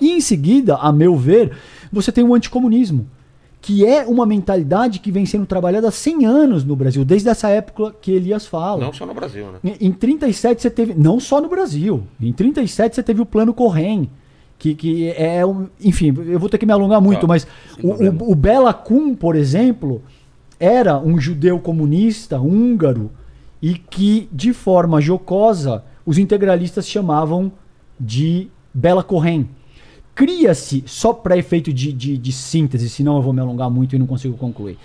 E em seguida, a meu ver, você tem o anticomunismo, que é uma mentalidade que vem sendo trabalhada há 100 anos no Brasil, desde essa época que Elias fala. Não só no Brasil, né? Em 37 você teve, não só no Brasil, em 37 você teve o Plano Corren, que, que é um, enfim, eu vou ter que me alongar muito, ah, mas o, o, o Bela Kuhn, por exemplo, era um judeu comunista húngaro e que de forma jocosa os integralistas chamavam de Bela Corren cria-se, só para efeito de, de, de síntese, senão eu vou me alongar muito e não consigo concluir.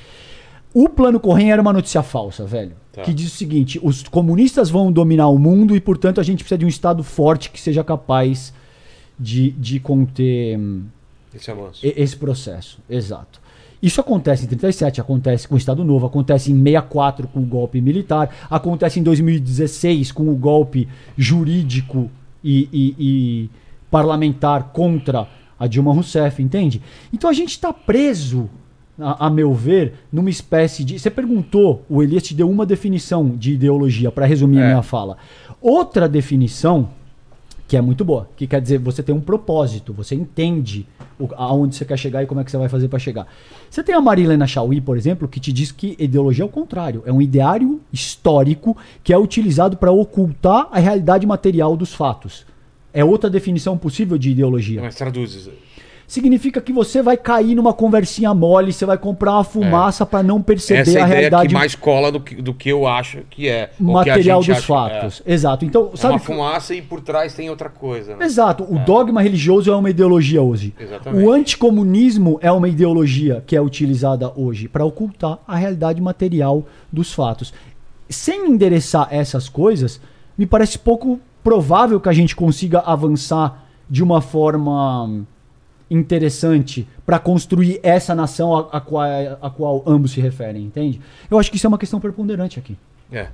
O plano Corrêa era uma notícia falsa, velho. Tá. Que diz o seguinte: os comunistas vão dominar o mundo e, portanto, a gente precisa de um Estado forte que seja capaz de, de conter hum, esse, avanço. esse processo. Exato. Isso acontece em 37, acontece com o Estado Novo, acontece em 64 com o golpe militar, acontece em 2016 com o golpe jurídico e, e, e parlamentar contra a Dilma Rousseff, entende? Então a gente está preso, a, a, meu ver, numa espécie de. Você perguntou, o Elias te deu uma definição de ideologia, para resumir é. a minha fala. Outra definição, que é muito boa, que quer dizer você tem um propósito, você entende o, aonde você quer chegar e como é que você vai fazer para chegar. Você tem a Marilena Chauí, por exemplo, que te diz que ideologia é o contrário, é um ideário histórico que é utilizado para ocultar a realidade material dos fatos. É outra definição possível de ideologia. Mas traduz significa que você vai cair numa conversinha mole, você vai comprar uma fumaça é. para não perceber Essa é a ideia realidade. que mais cola do que, do que eu acho que é. Material que dos fatos. É. Exato. Então, é sabe. Uma fumaça e por trás tem outra coisa. Né? Exato. O é. dogma religioso é uma ideologia hoje. Exatamente. O anticomunismo é uma ideologia que é utilizada hoje para ocultar a realidade material dos fatos. Sem endereçar essas coisas, me parece pouco provável que a gente consiga avançar de uma forma interessante para construir essa nação a, a, qual, a qual ambos se referem, entende? Eu acho que isso é uma questão preponderante aqui. É.